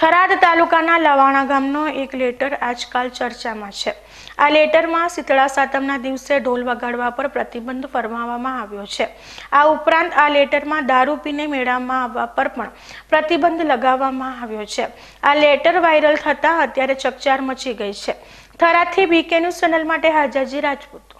થરાદ તાલુકાના લવાણા ગામનો એક લેટર આજકાલ ચર્ચામાં છે આ લેટરમાં શીતળા સાતમના દિવસે ઢોલ વગાડવા પર પ્રતિબંધ ફરમાવવામાં આવ્યો છે આ ઉપરાંત આ લેટરમાં દારૂ પીને મેળામાં આવવા પર પણ પ્રતિબંધ લગાવવામાં આવ્યો છે આ લેટર વાયરલ થતાં અત્યારે ચકચાર મચી ગઈ છે થરાદથી બીકે ન્યૂઝ ચેનલ માટે હાજાજી રાજપૂત